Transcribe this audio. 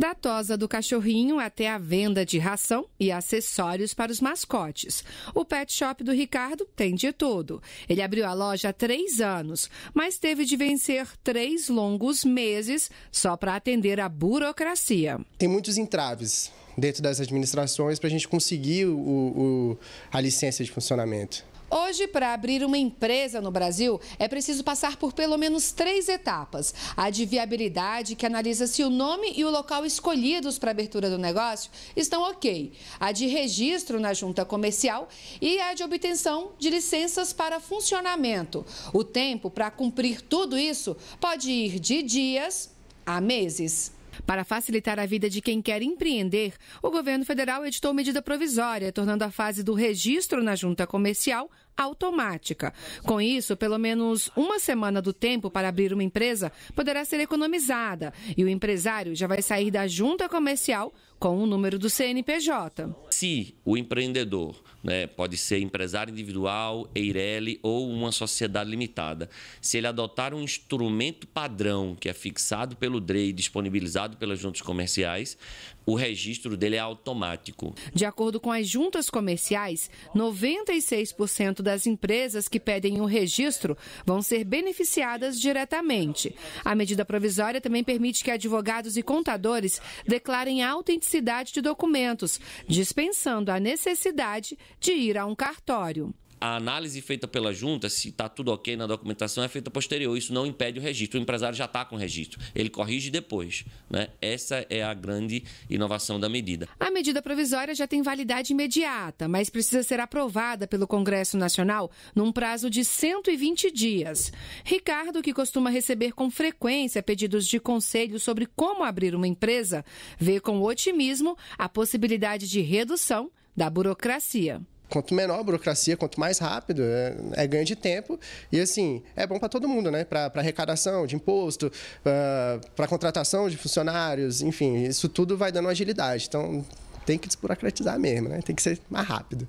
Da tosa do cachorrinho até a venda de ração e acessórios para os mascotes. O pet shop do Ricardo tem de tudo. Ele abriu a loja há três anos, mas teve de vencer três longos meses só para atender a burocracia. Tem muitos entraves dentro das administrações para a gente conseguir o, o, a licença de funcionamento. Hoje, para abrir uma empresa no Brasil, é preciso passar por pelo menos três etapas. A de viabilidade, que analisa se o nome e o local escolhidos para a abertura do negócio estão ok. A de registro na junta comercial e a de obtenção de licenças para funcionamento. O tempo para cumprir tudo isso pode ir de dias a meses. Para facilitar a vida de quem quer empreender, o governo federal editou medida provisória, tornando a fase do registro na junta comercial automática. Com isso, pelo menos uma semana do tempo para abrir uma empresa poderá ser economizada e o empresário já vai sair da junta comercial com o número do CNPJ se o empreendedor, né, pode ser empresário individual, EIRELI ou uma sociedade limitada, se ele adotar um instrumento padrão que é fixado pelo DREI e disponibilizado pelas juntas comerciais, o registro dele é automático. De acordo com as juntas comerciais, 96% das empresas que pedem o um registro vão ser beneficiadas diretamente. A medida provisória também permite que advogados e contadores declarem a autenticidade de documentos, dispensando pensando a necessidade de ir a um cartório a análise feita pela junta, se está tudo ok na documentação, é feita posterior. Isso não impede o registro. O empresário já está com o registro. Ele corrige depois. Né? Essa é a grande inovação da medida. A medida provisória já tem validade imediata, mas precisa ser aprovada pelo Congresso Nacional num prazo de 120 dias. Ricardo, que costuma receber com frequência pedidos de conselho sobre como abrir uma empresa, vê com otimismo a possibilidade de redução da burocracia quanto menor a burocracia, quanto mais rápido, é, é ganho de tempo. E assim, é bom para todo mundo, né? Para arrecadação de imposto, ah, para contratação de funcionários, enfim, isso tudo vai dando agilidade. Então tem que desburocratizar mesmo, né? Tem que ser mais rápido.